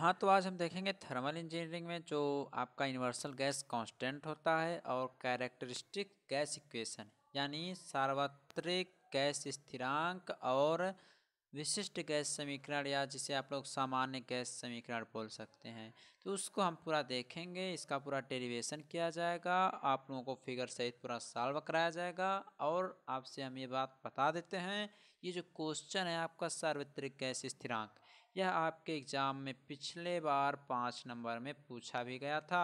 हाँ तो आज हम देखेंगे थर्मल इंजीनियरिंग में जो आपका यूनिवर्सल गैस कांस्टेंट होता है और कैरेक्टरिस्टिक गैस इक्वेशन यानी सार्वत्रिक गैस स्थिरांक और विशिष्ट गैस समीकरण या जिसे आप लोग सामान्य गैस समीकरण बोल सकते हैं तो उसको हम पूरा देखेंगे इसका पूरा डेरिवेशन किया जाएगा आप लोगों को फिगर सहित पूरा सॉल्व कराया जाएगा और आपसे हम ये बात बता देते हैं ये जो क्वेश्चन है आपका सार्वत्रिक गैस स्थिरांक यह आपके एग्ज़ाम में पिछले बार पाँच नंबर में पूछा भी गया था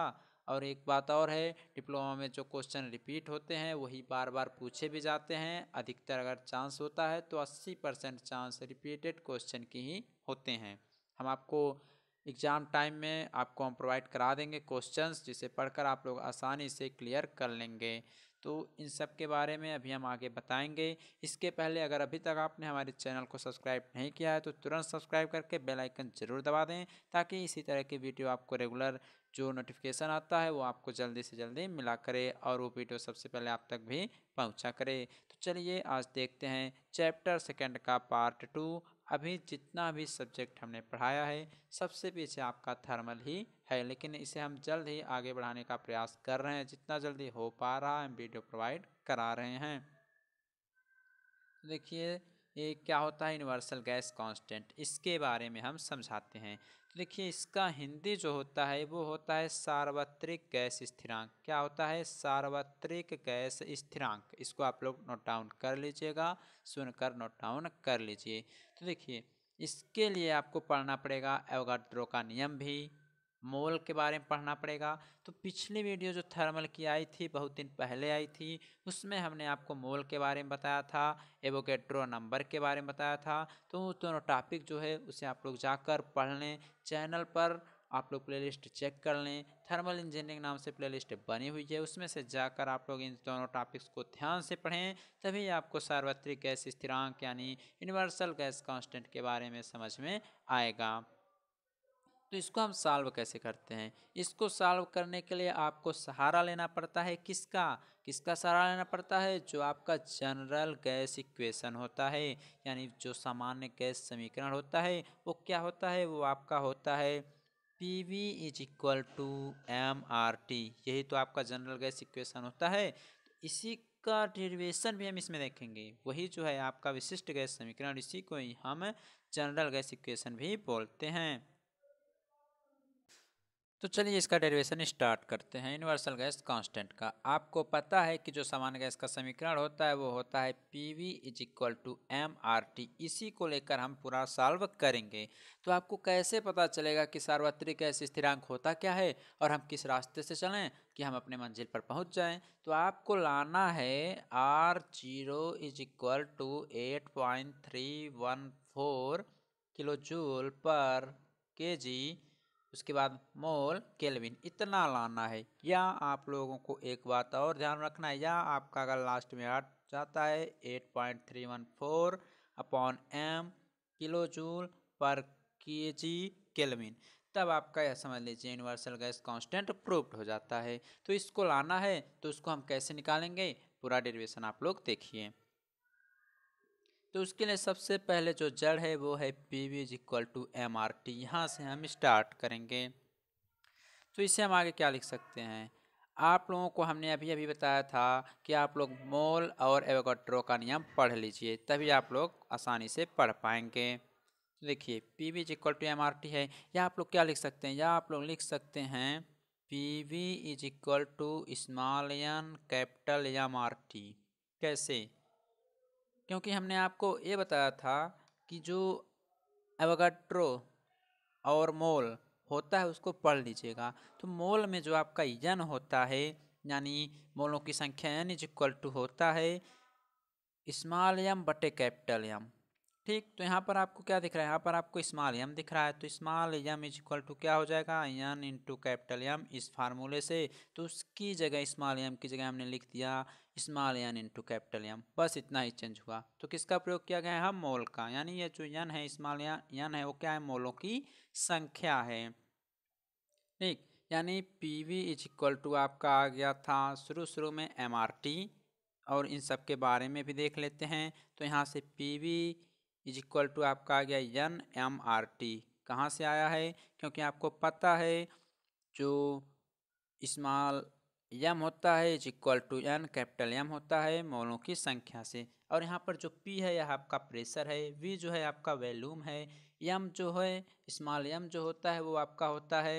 और एक बात और है डिप्लोमा में जो क्वेश्चन रिपीट होते हैं वही बार बार पूछे भी जाते हैं अधिकतर अगर चांस होता है तो 80 परसेंट चांस रिपीटेड क्वेश्चन की ही होते हैं हम आपको एग्ज़ाम टाइम में आपको हम प्रोवाइड करा देंगे क्वेश्चंस जिसे पढ़कर आप लोग आसानी से क्लियर कर लेंगे तो इन सब के बारे में अभी हम आगे बताएंगे इसके पहले अगर अभी तक आपने हमारे चैनल को सब्सक्राइब नहीं किया है तो तुरंत सब्सक्राइब करके बेल आइकन ज़रूर दबा दें ताकि इसी तरह की वीडियो आपको रेगुलर जो नोटिफिकेशन आता है वो आपको जल्दी से जल्दी मिला करे और वो वीडियो सबसे पहले आप तक भी पहुँचा करे तो चलिए आज देखते हैं चैप्टर सेकेंड का पार्ट टू अभी जितना भी सब्जेक्ट हमने पढ़ाया है सबसे पीछे आपका थर्मल ही है लेकिन इसे हम जल्द ही आगे बढ़ाने का प्रयास कर रहे हैं जितना जल्दी हो पा रहा है हम वीडियो प्रोवाइड करा रहे हैं देखिए ये क्या होता है यूनिवर्सल गैस कांस्टेंट इसके बारे में हम समझाते हैं तो देखिए इसका हिंदी जो होता है वो होता है सार्वत्रिक गैस स्थिरांक क्या होता है सार्वत्रिक गैस स्थिरांक इसको आप लोग नोट डाउन कर लीजिएगा सुनकर नोट डाउन कर लीजिए तो देखिए इसके लिए आपको पढ़ना पड़ेगा एवगाड्रो का नियम भी मोल के बारे में पढ़ना पड़ेगा तो पिछली वीडियो जो थर्मल की आई थी बहुत दिन पहले आई थी उसमें हमने आपको मोल के बारे में बताया था एवोकेट्रो नंबर के बारे में बताया था तो दोनों टॉपिक जो है उसे आप लोग जाकर पढ़ लें चैनल पर आप लोग प्लेलिस्ट चेक कर लें थर्मल इंजीनियरिंग नाम से प्लेलिस्ट बनी हुई है उसमें से जाकर आप लोग इन दोनों टॉपिक्स को ध्यान से पढ़ें तभी आपको सार्वत्रिक गैस स्थिरांक यानी यूनिवर्सल गैस कांस्टेंट के बारे में समझ में आएगा तो इसको हम सॉल्व कैसे करते हैं इसको सॉल्व करने के लिए आपको सहारा लेना पड़ता है किसका किसका सहारा लेना पड़ता है जो आपका जनरल गैस इक्वेशन होता है यानी जो सामान्य गैस समीकरण होता है वो क्या होता है वो आपका होता है P V is equal to M R T यही तो आपका जनरल गैस इक्वेशन होता है इसी का डेरिवेशन भी हम इसमें देखेंगे वही जो है आपका विशिष्ट गैस समीकरण इसी को ही हम जनरल गैस इक्वेशन भी बोलते हैं तो चलिए इसका डेरिवेशन स्टार्ट करते हैं यूनिवर्सल गैस कांस्टेंट का आपको पता है कि जो सामान्य गैस का समीकरण होता है वो होता है P V is equal to M R T इसी को लेकर हम पूरा सॉल्व करेंगे तो आपको कैसे पता चलेगा कि सार्वत्रिक गैस स्थिरांक होता क्या है और हम किस रास्ते से चलें कि हम अपने मंजिल पर पहुँच जाएँ तो आपको लाना है R zero is equal to eight point three one four kilo joule per K जी उसके बाद मोल केल्विन इतना लाना है या आप लोगों को एक बात और ध्यान रखना है या आपका अगर लास्ट में आ जाता है eight point three one four upon M kilo joule per K जी केल्विन तब आपका यह समझ लीजिए यूनिवर्सल गैस कांस्टेंट प्रूफ्ड हो जाता है तो इसको लाना है तो उसको हम कैसे निकालेंगे पूरा डेरिवेशन आप लोग देखिए तो उसके लिए सबसे पहले जो जड़ है वो है P V is equal to M R T यहाँ से हम स्टार्ट करेंगे तो इससे हम आगे क्या लिख सकते हैं आप लोगों को हमने अभी अभी बताया था कि आप लोग मोल और एवोगाड्रो का नियम पढ़ लीजिए तभी आप लोग आसानी से पढ़ पाएंगे तो देखिए P V is equal to M R T है या आप लोग क्या लिख सकते हैं या आप लोग लिख सकते हैं P V is equal to small N capital M R T कैसे क्योंकि हमने आपको ये बताया था कि जो एवगाट्रो और मोल होता है उसको पढ़ लीजिएगा तो मोल में जो आपका यन होता है यानी मोलों की संख्या एन इज इक्वल टू होता है स्मॉल यम बटे कैपिटल यम ठीक तो यहाँ पर आपको क्या दिख रहा है यहाँ पर आपको स्मॉल यम दिख रहा है तो small M is equal to क्या हो जाएगा यन इंटू कैपिटल यम इस फार्मूले से तो उसकी जगह स्मॉल यम की जगह हमने लिख दिया small N into capital M बस इतना ही चेंज हुआ तो किसका प्रयोग किया गया है मोल का यानी ये जो यन है स्मॉल यन है वो क्या है मोलों की संख्या है ठीक यानी P V is equal to आपका आ गया था शुरू शुरू में एम आर टी और इन सब के बारे में भी देख लेते हैं तो यहाँ से P V is equal to आपका आ गया एन एम आर टी कहाँ से आया है क्योंकि आपको पता है जो इस्माल एम होता है is equal to N capital M होता है मोलों की संख्या से और यहाँ पर जो पी है यह आपका प्रेशर है वी जो है आपका वैल्यूम है एम जो है इस्माल एम जो होता है वो आपका होता है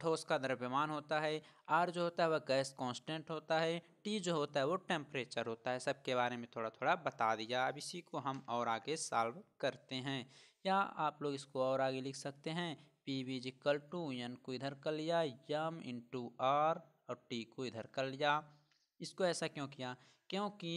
ठोस का द्रव्यमान होता है आर जो होता है वह गैस कांस्टेंट होता है टी जो होता है वो टेम्परेचर होता है सबके बारे में थोड़ा थोड़ा बता दिया अब इसी को हम और आगे सॉल्व करते हैं या आप लोग इसको और आगे लिख सकते हैं P V is equal to N को इधर कर लिया यम इन टू आर और टी को इधर कर लिया इसको ऐसा क्यों किया क्योंकि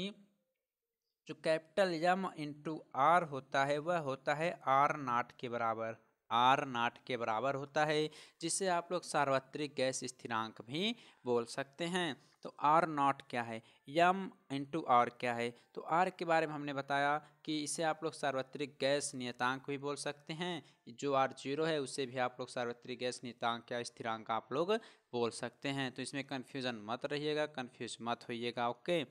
जो कैपिटल यम इंटू आर होता है वह होता है आर नाट के बराबर आर नाट के बराबर होता है जिसे आप लोग सार्वत्रिक गैस स्थिरांक भी बोल सकते हैं तो आर नाट क्या है यम इंटू आर क्या है तो आर के बारे में हमने बताया कि इसे आप लोग सार्वत्रिक गैस नियतांक भी बोल सकते हैं जो आर जीरो है उसे भी आप लोग सार्वत्रिक गैस नियतांक या स्थिरांक आप लोग बोल सकते हैं तो इसमें कन्फ्यूज़न मत रहिएगा कन्फ्यूज मत होइएगा ओके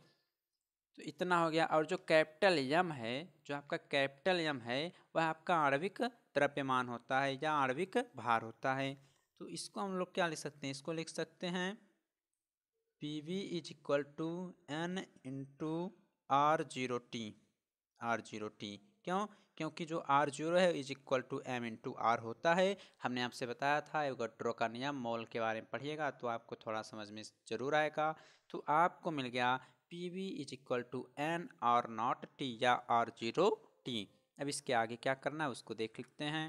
तो इतना हो गया और जो कैपिटल यम है जो आपका कैपिटल यम है वह आपका आणविक द्रव्यमान होता है या आणविक भार होता है तो इसको हम लोग क्या लिख सकते हैं इसको लिख सकते हैं P V is equal to N into R zero T R zero T क्यों क्योंकि जो आर जीरो है is equal to M into R होता है हमने आपसे बताया था एगोड्रो का नियम मोल के बारे में पढ़िएगा तो आपको थोड़ा समझ में जरूर आएगा तो आपको मिल गया P V is equal to N R not T या आर जीरो टी अब इसके आगे क्या करना है उसको देख लेते हैं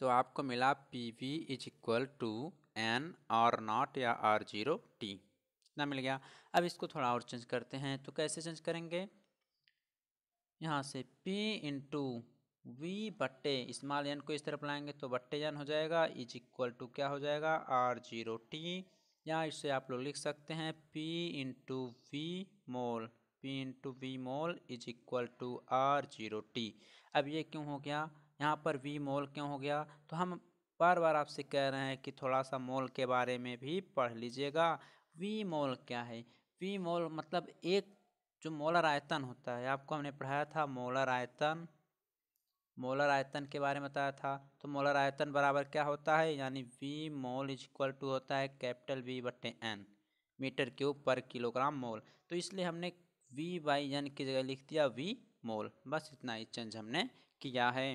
तो आपको मिला P V is equal to N R not या आर जीरो टी इतना मिल गया अब इसको थोड़ा और चेंज करते हैं तो कैसे चेंज करेंगे यहाँ से P इंटू वी बट्टे इस्माल एन को इस तरफ लाएंगे तो बट्टे एन हो जाएगा इज इक्वल टू क्या हो जाएगा आर जीरो टी यहाँ इससे आप लोग लिख सकते हैं P into V mole P into V mole is equal to R zero T अब ये क्यों हो गया यहाँ पर वी मोल क्यों हो गया तो हम बार बार आपसे कह रहे हैं कि थोड़ा सा मोल के बारे में भी पढ़ लीजिएगा वी मोल क्या है वी मोल मतलब एक जो मोलर आयतन होता है आपको हमने पढ़ाया था मोलर आयतन मोलर आयतन के बारे में बताया था तो मोलर आयतन बराबर क्या होता है यानी V mole is equal to होता है कैपिटल वी बटे N metre cube per kilogram mole तो इसलिए हमने वी बाई एन की जगह लिख दिया वी मोल बस इतना ही चेंज हमने किया है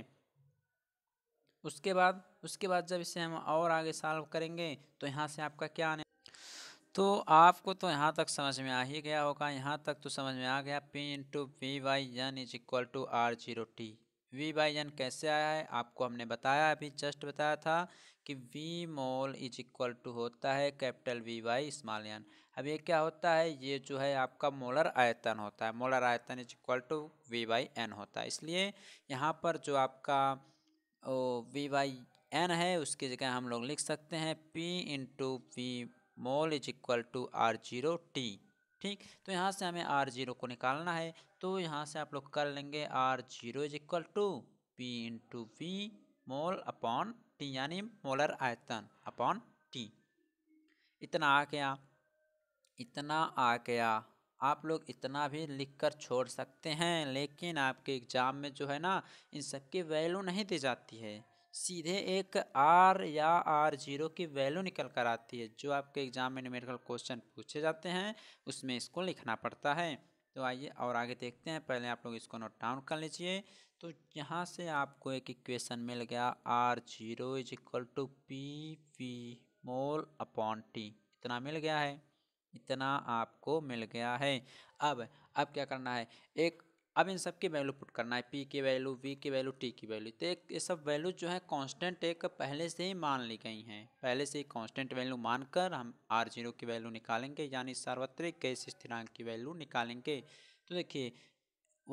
उसके बाद उसके बाद जब इसे हम और आगे सॉल्व करेंगे तो यहाँ से आपका क्या आने तो आपको तो यहाँ तक समझ में आ ही गया होगा यहाँ तक तो समझ में आ गया P into V by N is equal to R zero T V by N कैसे आया है आपको हमने बताया अभी जस्ट बताया था कि V mole is equal to होता है capital V by small N अब ये क्या होता है ये जो है आपका मोलर आयतन होता है मोलर आयतन is equal to V by N होता है इसलिए यहाँ पर जो आपका वी बाई एन है उसकी जगह हम लोग लिख सकते हैं P into V mole is equal to R zero T ठीक तो यहाँ से हमें आर जीरो को निकालना है तो यहाँ से आप लोग कर लेंगे R zero is equal to P into V mole upon T यानी मोलर आयतन अपॉन टी इतना आ गया इतना आ गया आप लोग इतना भी लिखकर छोड़ सकते हैं लेकिन आपके एग्ज़ाम में जो है ना इन सब की वैल्यू नहीं दी जाती है सीधे एक आर या आर जीरो की वैल्यू निकल कर आती है जो आपके एग्ज़ाम में न्यूमेरिकल क्वेश्चन पूछे जाते हैं उसमें इसको लिखना पड़ता है तो आइए और आगे देखते हैं पहले आप लोग इसको नोट डाउन कर लीजिए तो यहाँ से आपको एक इक्वेशन मिल गया R zero is equal to P P mole upon T इतना मिल गया है इतना आपको मिल गया है अब अब क्या करना है एक अब इन सब की वैल्यू पुट करना है पी की वैल्यू वी की वैल्यू टी की वैल्यू तो एक ये सब वैल्यू जो है कांस्टेंट एक पहले से ही मान ली गई हैं पहले से ही कांस्टेंट वैल्यू मानकर हम आर जीरो की वैल्यू निकालेंगे यानी सार्वत्रिक गैस स्थिरांक की वैल्यू निकालेंगे तो देखिए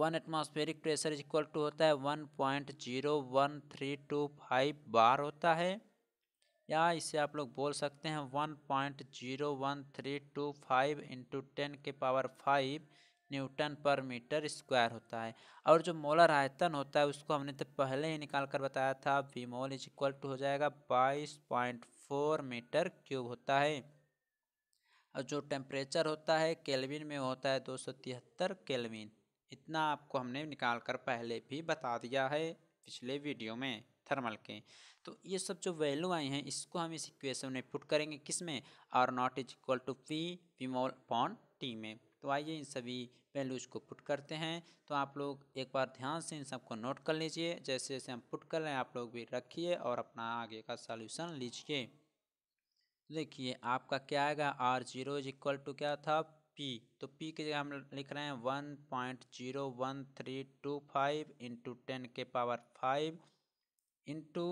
one atmospheric pressure is equal to होता है one point zero one three two five bar होता है या इसे आप लोग बोल सकते हैं one point zero one three two five into ten के power five newton per metre square होता है और जो मोलर आयतन होता है उसको हमने तो पहले ही निकाल कर बताया था V mole is equal to हो जाएगा बाईस पॉइंट फोर मीटर क्यूब होता है और जो टेम्परेचर होता है केल्विन में होता है दो सौ तिहत्तर केल्विन इतना आपको हमने निकाल कर पहले भी बता दिया है पिछले वीडियो में थर्मल के तो ये सब जो वैल्यू आए हैं इसको हम इस इक्वेशन में पुट करेंगे किस में R naught is equal to P P mole upon T में तो आइए इन सभी वैल्यूज़ को पुट करते हैं तो आप लोग एक बार ध्यान से इन सबको नोट कर लीजिए जैसे जैसे हम पुट कर रहे हैं आप लोग भी रखिए और अपना आगे का सॉल्यूशन लीजिए देखिए आपका क्या आएगा R zero is equal to क्या था पी तो पी की जगह हम लिख रहे हैं one point zero one three two five into ten के power five into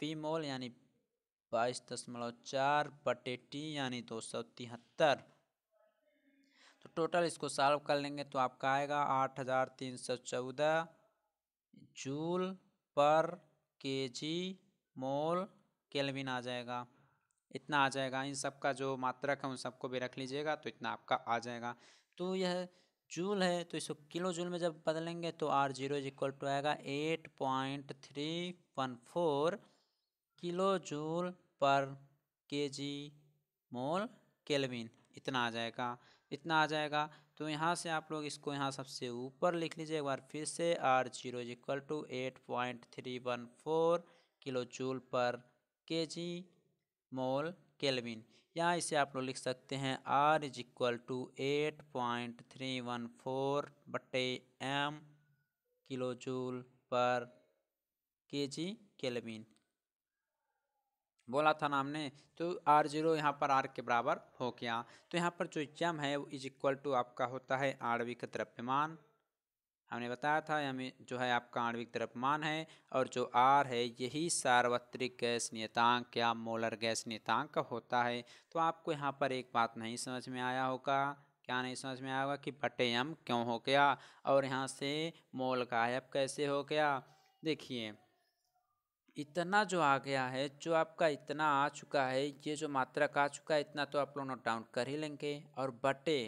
P mole यानी बाईस दशमलव चार बटे टी यानी दो सौ तिहत्तर तो टोटल इसको सॉल्व कर लेंगे तो आपका आएगा आठ हज़ार तीन सौ चौदह joule per KG mole kelvin आ जाएगा इतना आ जाएगा इन सब का जो मात्रक है उन सबको भी रख लीजिएगा तो इतना आपका आ जाएगा तो यह जूल है तो इसको किलो जूल में जब बदलेंगे तो R zero is equal to आएगा eight point three one four kilo joule per K जी मोल केल्विन इतना आ जाएगा इतना आ जाएगा तो यहाँ से आप लोग इसको यहाँ सबसे ऊपर लिख लीजिए एक बार फिर से R zero is equal to eight point three one four kilo joule per K ji mole kelvin यहाँ इसे आप लोग लिख सकते हैं R is equal to eight point three one four बटे M kilo joule per K जी kelvin बोला था ना हमने तो आर जीरो यहाँ पर आर के बराबर हो गया तो यहाँ पर जो जम है वो इज इक्वल टू आपका होता है आणविक द्रव्यमान हमने बताया था हमें जो है आपका आणविक द्रव्यमान है और जो आर है यही सार्वत्रिक गैस नियतांक या मोलर गैस नियतांक होता है तो आपको यहाँ पर एक बात नहीं समझ में आया होगा क्या नहीं समझ में आएगा कि बटे एम क्यों हो गया और यहाँ से मोल गायब कैसे हो गया देखिए इतना जो आ गया है जो आपका इतना आ चुका है ये जो मात्रक आ चुका है इतना तो आप लोग नोट डाउन कर ही लेंगे और बटे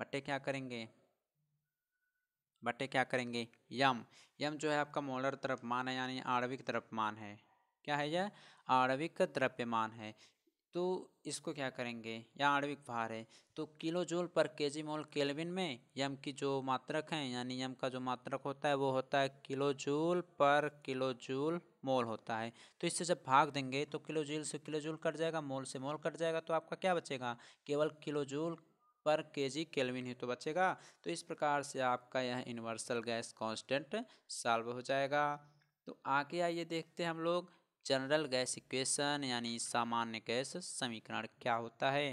बटे क्या करेंगे बटे क्या करेंगे यम यम जो है आपका मोलर द्रव्यमान है यानी आणविक द्रव्यमान है क्या है यह आणविक द्रव्यमान है तो इसको क्या करेंगे या आणविक भार है तो kilo joule per KG mole kelvin में यम की जो मात्रक है यानी यम का जो मात्रक होता है वो होता है kilo joule per kilojoule mole होता है तो इससे जब भाग देंगे तो किलो जूल से किलो जूल कट जाएगा मोल से मोल कट जाएगा तो आपका क्या बचेगा केवल किलो जूल पर के जी केल्विन ही तो बचेगा तो इस प्रकार से आपका यह यूनिवर्सल गैस कांस्टेंट सॉल्व हो जाएगा तो आगे आइए देखते हैं हम लोग जनरल गैस इक्वेशन यानी सामान्य गैस समीकरण क्या होता है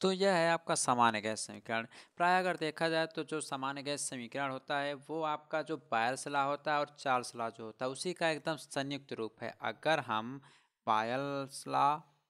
तो यह है आपका सामान्य गैस समीकरण प्राय अगर देखा जाए तो जो सामान्य गैस समीकरण होता है वो आपका जो पायल सलाह होता है और चार सलाह जो होता है उसी का एकदम संयुक्त रूप है अगर हम पायल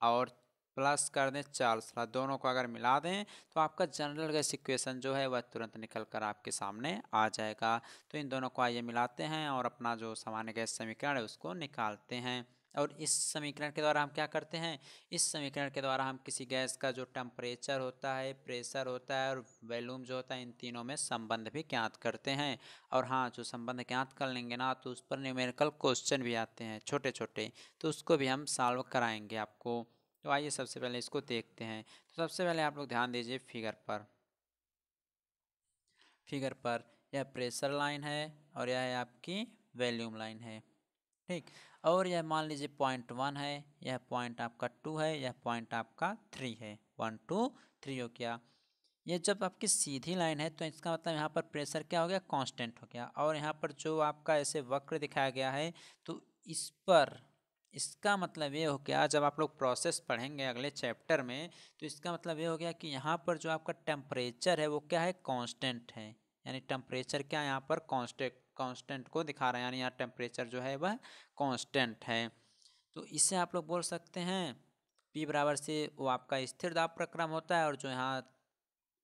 और प्लस कर दें चार सलाह दोनों को अगर मिला दें तो आपका जनरल गैस इक्वेशन जो है वह तुरंत निकल कर आपके सामने आ जाएगा तो इन दोनों को आइए मिलाते हैं और अपना जो सामान्य गैस समीकरण है उसको निकालते हैं और इस समीकरण के द्वारा हम क्या करते हैं इस समीकरण के द्वारा हम किसी गैस का जो टेम्परेचर होता है प्रेशर होता है और वैल्यूम जो होता है इन तीनों में संबंध भी ज्ञात करते हैं और हाँ जो संबंध ज्ञात कर लेंगे ना तो उस पर न्यूमेरिकल क्वेश्चन भी आते हैं छोटे छोटे तो उसको भी हम सॉल्व कराएंगे आपको तो आइए सबसे पहले इसको देखते हैं तो सबसे पहले आप लोग ध्यान दीजिए फिगर पर फिगर पर यह प्रेशर लाइन है और यह है आपकी वैल्यूम लाइन है ठीक और यह मान लीजिए पॉइंट वन है यह पॉइंट आपका टू है यह पॉइंट आपका थ्री है वन टू थ्री हो गया ये जब आपकी सीधी लाइन है तो इसका मतलब यहाँ पर प्रेशर क्या हो गया कांस्टेंट हो गया और यहाँ पर जो आपका ऐसे वक्र दिखाया गया है तो इस पर इसका मतलब ये हो गया जब आप लोग प्रोसेस पढ़ेंगे अगले चैप्टर में तो इसका मतलब ये हो गया कि यहाँ पर जो आपका टेम्परेचर है वो क्या है कांस्टेंट है यानी टेम्परेचर क्या यहाँ पर कांस्टेंट कांस्टेंट को दिखा रहा है यानी यहाँ टेम्परेचर जो है वह कांस्टेंट है तो इसे आप लोग बोल सकते हैं पी बराबर से वो आपका स्थिर दाब प्रक्रम होता है और जो यहाँ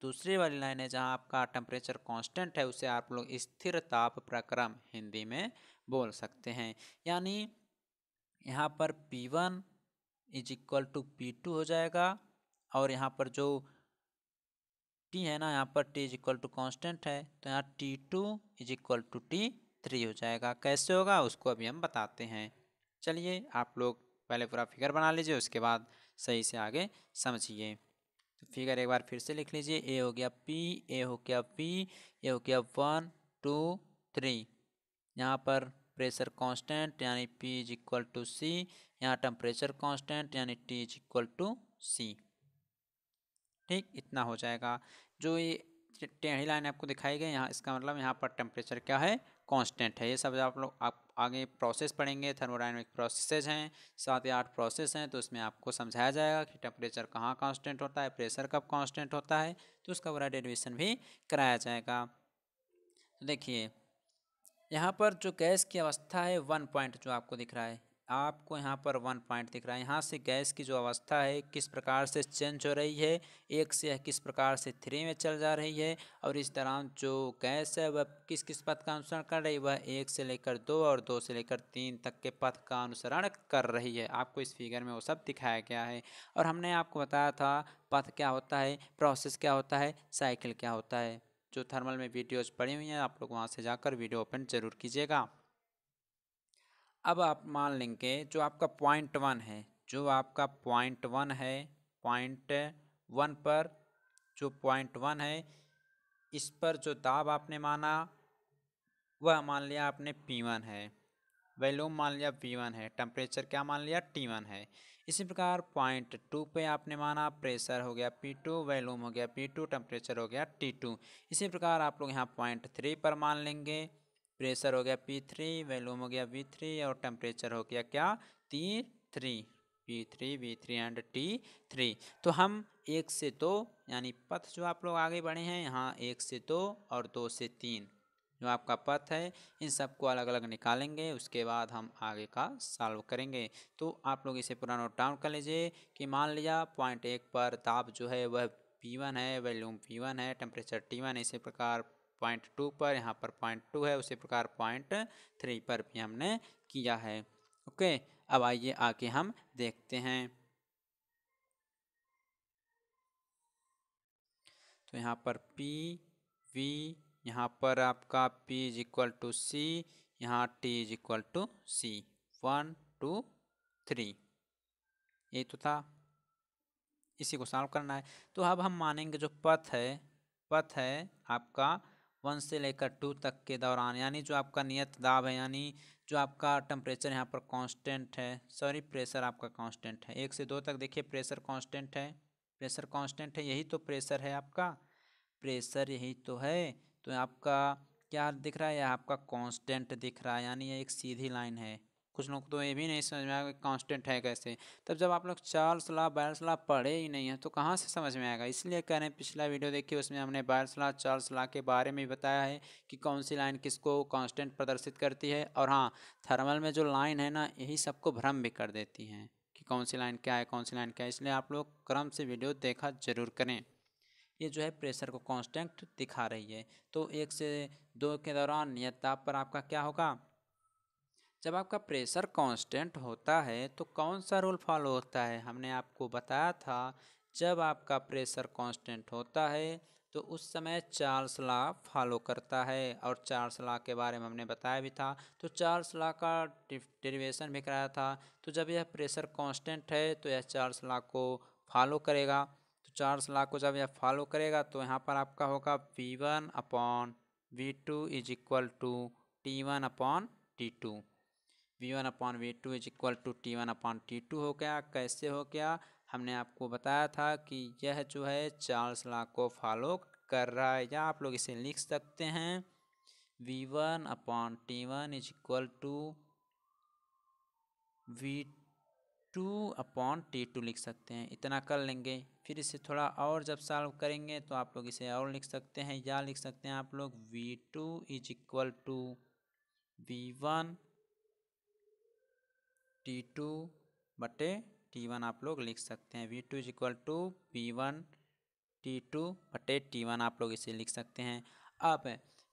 दूसरी वाली लाइन है जहाँ आपका टेम्परेचर कॉन्स्टेंट है उसे आप लोग स्थिर ताप प्रक्रम हिंदी में बोल सकते हैं यानी यहाँ पर P1 one is equal to P हो जाएगा और यहाँ पर जो T है ना यहाँ पर T is equal to constant है तो यहाँ T2 two is equal to T three हो जाएगा कैसे होगा उसको अभी हम बताते हैं चलिए आप लोग पहले पूरा फिगर बना लीजिए उसके बाद सही से आगे समझिए तो फिगर एक बार फिर से लिख लीजिए ए हो गया पी ए हो गया पी ए हो गया वन टू थ्री यहाँ पर प्रेशर कांस्टेंट यानी P is equal to C यहाँ टेम्परेचर कांस्टेंट यानी T is equal to C ठीक इतना हो जाएगा जो ये टेढ़ी लाइन आपको दिखाई गई यहाँ इसका मतलब यहाँ पर टेम्परेचर क्या है कांस्टेंट है ये सब आप लोग आप आगे प्रोसेस पढ़ेंगे थर्मोडाइनमिक प्रोसेसेज हैं सात या आठ प्रोसेस हैं तो इसमें आपको समझाया जाएगा कि टेम्परेचर कहाँ कांस्टेंट होता है प्रेशर कब कांस्टेंट होता है तो उसका बड़ा डेरिवेशन भी कराया जाएगा तो देखिए यहाँ पर जो गैस की अवस्था है वन पॉइंट जो आपको दिख रहा है आपको यहाँ पर वन पॉइंट दिख रहा है यहाँ से गैस की जो अवस्था है किस प्रकार से चेंज हो रही है एक से यह किस प्रकार से थ्री में चल जा रही है और इस दौरान जो गैस है वह किस किस पथ का अनुसरण कर रही है वह एक से लेकर दो और दो से लेकर तीन तक के पथ का अनुसरण कर रही है आपको इस फिगर में वो सब दिखाया गया है और हमने आपको बताया था पथ क्या होता है प्रोसेस क्या होता है साइकिल क्या होता है जो थर्मल में वीडियोज पड़ी हुई हैं आप लोग वहाँ से जाकर वीडियो ओपन जरूर कीजिएगा अब आप मान लेंगे जो आपका पॉइंट वन है जो आपका पॉइंट वन है पॉइंट वन पर जो पॉइंट वन है इस पर जो दाब आपने माना वह मान लिया आपने पी वन है वैल्यू मान लिया वी वन है टेम्परेचर क्या मान लिया टी वन है इसी प्रकार पॉइंट टू पे आपने माना प्रेशर हो गया पी टू वैल्यूम हो गया पी टू टेम्परेचर हो गया टी टू इसी प्रकार आप लोग यहाँ पॉइंट थ्री पर मान लेंगे प्रेशर हो गया पी थ्री वैल्यूम हो गया वी थ्री और टेम्परेचर हो गया क्या T three P three V three and T three तो हम एक से दो यानी पथ जो आप लोग आगे बढ़े हैं यहाँ एक से दो और दो से तीन जो आपका पथ है इन सबको अलग अलग निकालेंगे उसके बाद हम आगे का सॉल्व करेंगे तो आप लोग इसे पूरा नोट डाउन कर लीजिए कि मान लिया पॉइंट एक पर ताप जो है वह पी वन है वैल्यूम पी वन है टेम्परेचर टी वन इसी प्रकार पॉइंट टू पर यहाँ पर पॉइंट टू है उसी प्रकार पॉइंट थ्री पर भी हमने किया है ओके अब आइए आके हम देखते हैं तो यहाँ पर पी वी यहाँ पर आपका P is equal to C यहाँ T is equal to C one two three ये तो था इसी को सॉल्व करना है तो अब हम मानेंगे जो पथ है पथ है आपका वन से लेकर टू तक के दौरान यानी जो आपका नियत दाब है यानी जो आपका टेम्परेचर यहाँ पर कांस्टेंट है सॉरी प्रेशर आपका कांस्टेंट है एक से दो तक देखिए प्रेशर कांस्टेंट है प्रेशर कांस्टेंट है यही तो प्रेशर है आपका प्रेशर यही तो है तो आपका क्या दिख रहा है आपका कांस्टेंट दिख रहा है यानी ये एक सीधी लाइन है कुछ लोग तो ये भी नहीं समझ में आएगा कांस्टेंट है कैसे तब जब आप लोग चार सलाह बैल्स सलाह पढ़े ही नहीं है तो कहाँ से समझ में आएगा इसलिए कह रहे हैं पिछला वीडियो देखिए उसमें हमने बैल्स सलाह चार्ल्स सलाह के बारे में बताया है कि कौन सी लाइन किसको कांस्टेंट प्रदर्शित करती है और हाँ थर्मल में जो लाइन है ना यही सबको भ्रम भी कर देती है कि कौन सी लाइन क्या है कौन सी लाइन क्या है इसलिए आप लोग क्रम से वीडियो देखा जरूर करें ये जो है प्रेशर को कांस्टेंट दिखा रही है तो एक से दो के दौरान या ताप पर आपका क्या होगा जब आपका प्रेशर कांस्टेंट होता है तो कौन सा रूल फॉलो होता है हमने आपको बताया था जब आपका प्रेशर कांस्टेंट होता है तो उस समय चार्ल्स ला फॉलो करता है और चार्ल्स ला के बारे में हमने बताया भी था तो चार्ल्स ला का डेरिवेशन भी कराया था तो जब यह प्रेशर कांस्टेंट है तो यह चार्ल्स ला को फॉलो करेगा चार्ज लाख को जब यह फॉलो करेगा तो यहाँ पर आपका होगा V one upon V two is equal to T one upon T two V one upon V two is equal to T one upon T two हो गया कैसे हो गया हमने आपको बताया था कि यह जो है चार्ल्स लॉ को फॉलो कर रहा है या आप लोग इसे लिख सकते हैं V one upon T one is equal to V two upon T two लिख सकते हैं इतना कर लेंगे फिर इसे थोड़ा और जब सॉल्व करेंगे तो आप लोग इसे और लिख सकते हैं या लिख सकते हैं आप लोग V two is equal to V one T two बटे टी वन आप लोग लिख सकते हैं V two is equal to V one T two बटे टी वन आप लोग इसे लिख सकते हैं अब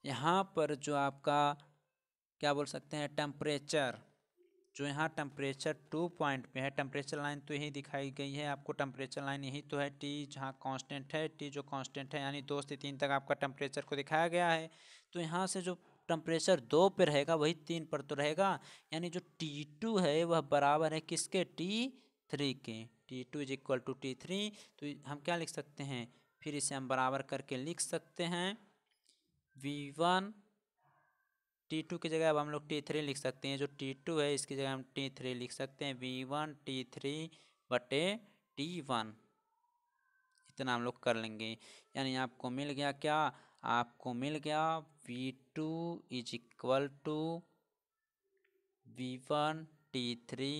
यहाँ पर जो आपका क्या बोल सकते हैं टेम्परेचर जो यहाँ टेम्परेचर टू पॉइंट पे है टेम्परेचर लाइन तो यही दिखाई गई है आपको टेम्परेचर लाइन यही तो है टी जहाँ कांस्टेंट है टी जो कांस्टेंट है यानी दो से तीन तक आपका टेम्परेचर को दिखाया गया है तो यहाँ से जो टेम्परेचर दो पे रहेगा वही तीन पर तो रहेगा यानी जो टी टू है वह बराबर है किसके टी थ्री के T two is equal to T three तो हम क्या लिख सकते हैं फिर इसे हम बराबर करके लिख सकते हैं वी वन टी टू की जगह अब हम लोग टी थ्री लिख सकते हैं जो टी टू है इसकी जगह हम टी थ्री लिख सकते हैं वी वन टी थ्री बटे टी वन इतना हम लोग कर लेंगे यानी आपको मिल गया क्या आपको मिल गया V two is equal to V one T three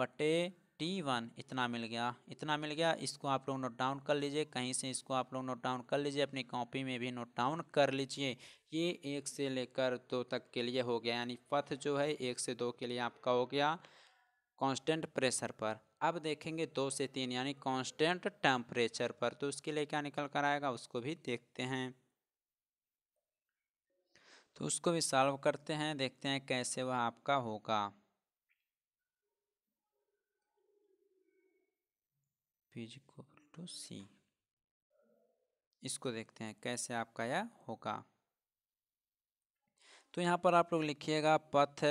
बटे टी वन इतना मिल गया इतना मिल गया इसको आप लोग नोट डाउन कर लीजिए कहीं से इसको आप लोग नोट डाउन कर लीजिए अपनी कॉपी में भी नोट डाउन कर लीजिए ये एक से लेकर दो तक के लिए हो गया यानी पथ जो है एक से दो के लिए आपका हो गया कांस्टेंट प्रेशर पर अब देखेंगे दो से तीन यानी कांस्टेंट टेम्परेचर पर तो उसके लिए क्या निकल कर आएगा उसको भी देखते हैं तो उसको भी सॉल्व करते हैं देखते हैं कैसे वह आपका होगा इज इक्वल टू सी इसको देखते हैं कैसे आपका यह होगा तो यहाँ पर आप लोग लिखिएगा पथ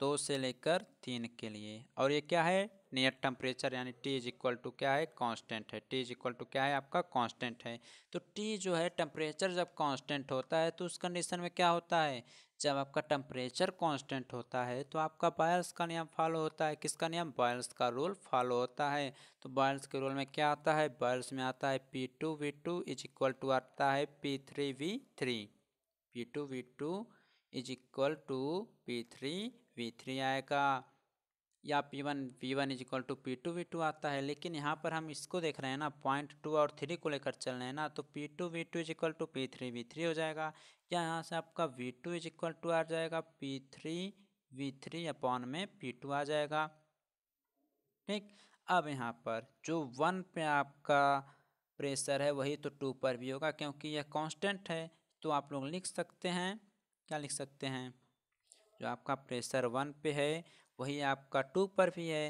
दो से लेकर तीन के लिए और ये क्या है नियर टेम्परेचर यानी टी इज इक्वल टू क्या है कांस्टेंट है टी इज इक्वल टू क्या है आपका कांस्टेंट है तो टी जो है टेम्परेचर जब कांस्टेंट होता है तो उस कंडीशन में क्या होता है जब आपका टेम्परेचर कांस्टेंट होता है तो आपका बॉयल्स का नियम फॉलो होता है किसका नियम बॉयल्स का रोल फॉलो होता है तो बॉयल्स के रोल में क्या आता है बॉयल्स में आता है P two V two is equal to आता है P three V three P two V two is equal to P three V three आएगा या P1 one P one is equal to P two V two आता है लेकिन यहाँ पर हम इसको देख रहे हैं ना पॉइंट टू और थ्री को लेकर चल रहे हैं ना तो P two V two is equal to P three V three हो जाएगा या यहाँ से आपका V two is equal to आ जाएगा P three V three upon में पी टू आ जाएगा ठीक अब यहाँ पर जो वन पे आपका प्रेशर है वही तो टू पर भी होगा क्योंकि यह कॉन्स्टेंट है तो आप लोग लिख सकते हैं क्या लिख सकते हैं जो आपका प्रेशर वन पे है वही आपका टू पर भी है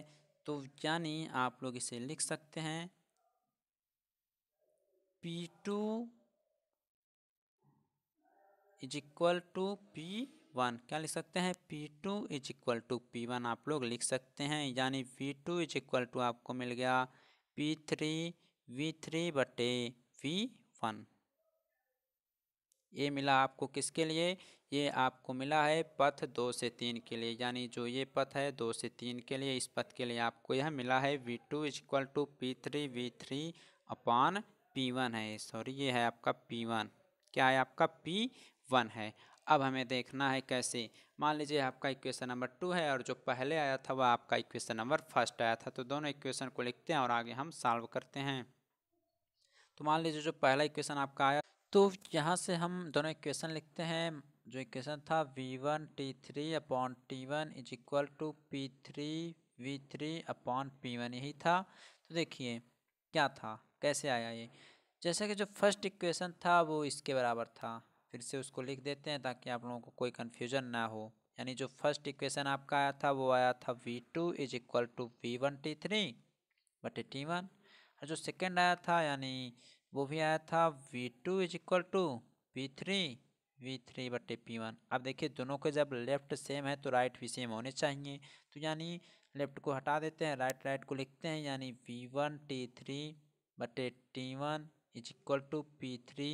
तो यानी आप लोग इसे लिख सकते हैं P two is equal to P one क्या लिख सकते हैं P two is equal to P one आप लोग लिख सकते हैं यानी P two is equal to आपको मिल गया पी थ्री वी थ्री बटे वी वन ये मिला आपको किसके लिए ये आपको मिला है पथ दो से तीन के लिए यानी जो ये पथ है दो से तीन के लिए इस पथ के लिए आपको यह मिला है V two is equal to P three V three upon P one है सॉरी ये है आपका पी वन क्या है आपका पी वन है अब हमें देखना है कैसे मान लीजिए आपका इक्वेशन नंबर टू है और जो पहले आया था वह आपका इक्वेशन नंबर फर्स्ट आया था तो दोनों इक्वेशन को लिखते हैं और आगे हम सॉल्व करते हैं तो मान लीजिए जो पहला इक्वेशन आपका आया तो यहाँ से हम दोनों इक्वेशन लिखते हैं जो इक्वेशन था V one T three upon T one is equal to P three V three upon P one यही था तो देखिए क्या था कैसे आया ये जैसे कि जो फर्स्ट इक्वेशन था वो इसके बराबर था फिर से उसको लिख देते हैं ताकि आप लोगों को कोई कन्फ्यूजन ना हो यानी जो फर्स्ट इक्वेशन आपका आया था वो आया था V two is equal to V one T three बटे टी वन और जो सेकेंड आया था यानी वो भी आया था V two is equal to V three V three बटे पी वन अब देखिए दोनों के जब लेफ्ट सेम है तो राइट भी सेम होने चाहिए तो यानी लेफ्ट को हटा देते हैं राइट राइट को लिखते हैं यानी वी वन टी थ्री बटे T one is equal to P three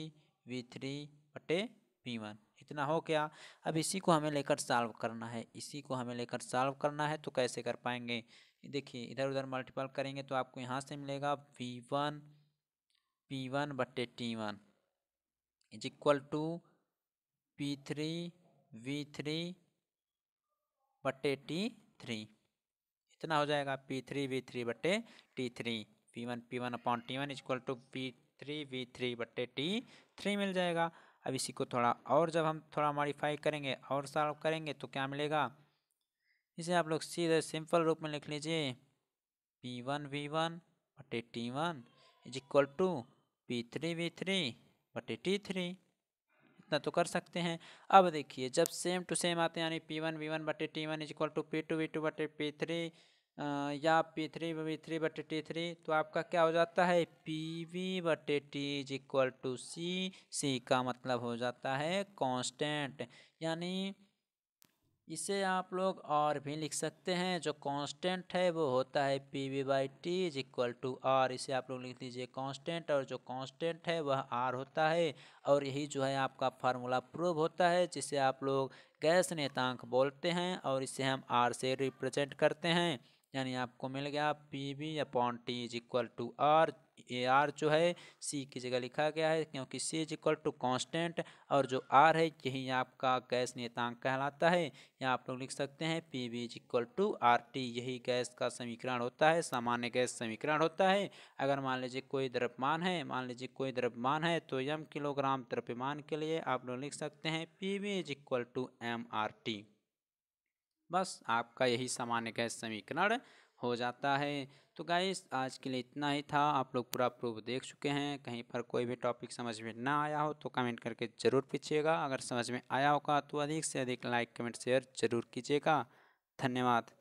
V three बटे पी वन इतना हो गया अब इसी को हमें लेकर सॉल्व करना है इसी को हमें लेकर सॉल्व करना है तो कैसे कर पाएंगे देखिए इधर उधर मल्टीपल करेंगे तो आपको यहाँ से मिलेगा वी वन पी वन बट्टे T one is equal to P three V three बटे टी थ्री इतना हो जाएगा पी थ्री वी थ्री बटे T three P one P one upon T one is equal to P three V three बट्टे T three मिल जाएगा अब इसी को थोड़ा और जब हम थोड़ा मॉडिफाई करेंगे और सॉल्व करेंगे तो क्या मिलेगा इसे आप लोग सीधे सिंपल रूप में लिख लीजिए पी वन वी वन बटे T one is equal to P three V three बटे टी थ्री इतना तो कर सकते हैं अब देखिए जब सेम टू सेम आते हैं यानी पी वन वी वन बटे T one is equal to P two V two बटे पी थ्री या पी थ्री वी थ्री बटे टी थ्री तो आपका क्या हो जाता है पी वी बटे T is equal to C C का मतलब हो जाता है कॉन्स्टेंट यानी इसे आप लोग और भी लिख सकते हैं जो कांस्टेंट है वो होता है P V by T is equal to R इसे आप लोग लिख दीजिए कांस्टेंट और जो कांस्टेंट है वह आर होता है और यही जो है आपका फार्मूला प्रूव होता है जिसे आप लोग गैस नेतांक बोलते हैं और इसे हम आर से रिप्रेजेंट करते हैं यानी आपको मिल गया P V upon T is equal to R A R जो है सी की जगह लिखा गया है क्योंकि C is equal to constant और जो आर है यही आपका गैस नियतांक कहलाता है यहाँ आप लोग लिख सकते हैं P V is equal to R T यही गैस का समीकरण होता है सामान्य गैस समीकरण होता है अगर मान लीजिए कोई द्रव्यमान है मान लीजिए कोई द्रव्यमान है तो यम किलोग्राम द्रव्यमान के लिए आप लोग लिख सकते हैं P V is equal to M R T बस आपका यही सामान्य गैस समीकरण हो जाता है तो गाइस आज के लिए इतना ही था आप लोग पूरा प्रूफ देख चुके हैं कहीं पर कोई भी टॉपिक समझ में ना आया हो तो कमेंट करके ज़रूर पूछिएगा अगर समझ में आया होगा तो अधिक से अधिक लाइक कमेंट शेयर ज़रूर कीजिएगा धन्यवाद